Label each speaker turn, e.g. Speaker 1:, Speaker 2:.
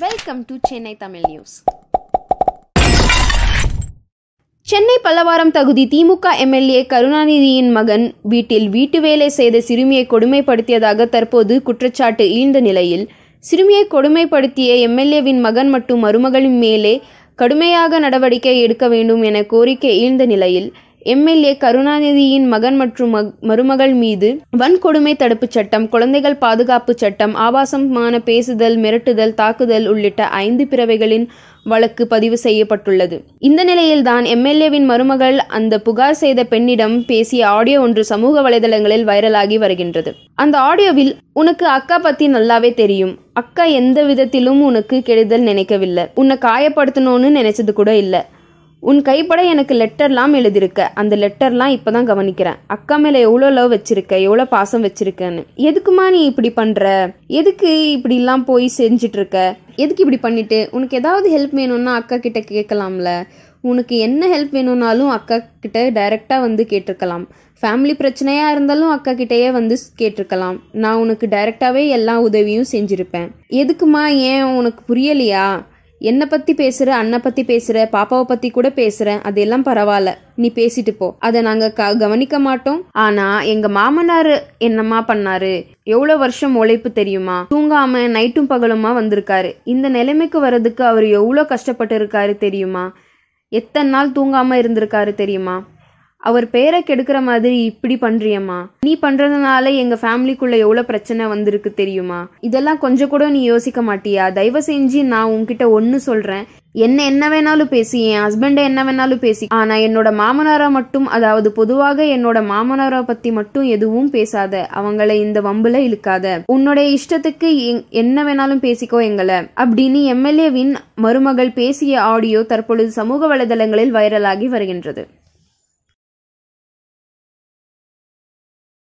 Speaker 1: welcome to Chennai Tamil news Chennai Pallavaram தகுதி DMK MLA கருணாநிதியின் மகன் வீட்டில் வீட்டு வேலை செய்த சிறுமியை கொடுமைப்படுத்தியதாக தற்போது குற்றச்சாட்டு ஈழ்ந்த நிலையில் சிறுமியை கொடுமைப்படுத்திய எம்எல்ஏவின் மகன் மற்றும் மருமகளின் மேலே கடுமையாக நடவடிக்கை எடுக்க வேண்டும் என கோரிக்கை ஈழ்ந்த நிலையில் எம்எல்ஏ கருணாநிதியின் மகன் மற்றும் மருமகள் மீது வன்கொடுமை தடுப்புச் சட்டம் குழந்தைகள் பாதுகாப்பு சட்டம் ஆபாசமான பேசுதல் மிரட்டுதல் தாக்குதல் உள்ளிட்ட ஐந்து பிறவைகளின் வழக்கு பதிவு செய்யப்பட்டுள்ளது இந்த நிலையில்தான் எம்எல்ஏவின் மருமகள் அந்த புகார் செய்த பெண்ணிடம் பேசிய ஆடியோ ஒன்று சமூக வலைதளங்களில் வைரலாகி வருகின்றது அந்த ஆடியோவில் உனக்கு அக்கா பத்தி நல்லாவே தெரியும் அக்கா எந்த விதத்திலும் உனக்கு கெடுதல் நினைக்கவில்லை உன்னை காயப்படுத்தணும்னு நினைச்சது கூட இல்லை உன் கைப்பட எனக்கு லெட்டர்லாம் எழுதியிருக்க அந்த லெட்டர்லாம் இப்போ தான் கவனிக்கிறேன் அக்கா மேலே எவ்வளோ லவ் வச்சிருக்க எவ்வளோ பாசம் வச்சிருக்கன்னு எதுக்குமா நீ இப்படி பண்ணுற எதுக்கு இப்படிலாம் போய் இருக்க எதுக்கு இப்படி பண்ணிட்டு உனக்கு ஏதாவது ஹெல்ப் வேணும்னா அக்கா கிட்ட கேட்கலாம்ல உனக்கு என்ன ஹெல்ப் வேணும்னாலும் அக்கா கிட்ட டைரக்டா வந்து கேட்டிருக்கலாம் ஃபேமிலி பிரச்சனையாக இருந்தாலும் அக்கா கிட்டேயே வந்து கேட்டிருக்கலாம் நான் உனக்கு டைரக்டாவே எல்லா உதவியும் செஞ்சுருப்பேன் எதுக்குமா ஏன் உனக்கு புரியலையா என்னை பற்றி பேசுகிற அண்ணை பற்றி பேசுகிற பாப்பாவை பற்றி கூட பேசுகிறேன் அதெல்லாம் பரவாயில்ல நீ பேசிட்டு போ அதை நாங்கள் க கவனிக்க மாட்டோம் ஆனால் எங்கள் மாமனார் என்னம்மா பண்ணாரு எவ்வளோ வருஷம் உழைப்பு தெரியுமா தூங்காம நைட்டும் பகலுமா வந்திருக்காரு இந்த நிலைமைக்கு வர்றதுக்கு அவர் எவ்வளோ கஷ்டப்பட்டு இருக்காரு தெரியுமா எத்தனை நாள் தூங்காமல் இருந்திருக்காரு தெரியுமா அவர் பேரை கெடுக்கிற மாதிரி இப்படி பண்றியம்மா நீ பண்றதுனால எங்க ஃபேமிலிக்குள்ள எவ்வளவு பிரச்சனை வந்திருக்கு தெரியுமா இதெல்லாம் கொஞ்சம் கூட நீ யோசிக்க மாட்டியா தயவு செஞ்சு நான் உன்கிட்ட ஒன்னு சொல்றேன் என்ன என்ன வேணாலும் பேசி என் ஹஸ்பண்டை என்ன வேணாலும் பேசி ஆனா என்னோட மாமனாரா மட்டும் அதாவது பொதுவாக என்னோட மாமனாரா பத்தி மட்டும் எதுவும் பேசாத அவங்கள இந்த வம்புல இழுக்காத உன்னுடைய இஷ்டத்துக்கு என்ன வேணாலும் பேசிக்கோ எங்களை அப்படின்னு எம்எல்ஏவின் மருமகள் பேசிய ஆடியோ தற்பொழுது சமூக வலைதளங்களில் வைரலாகி வருகின்றது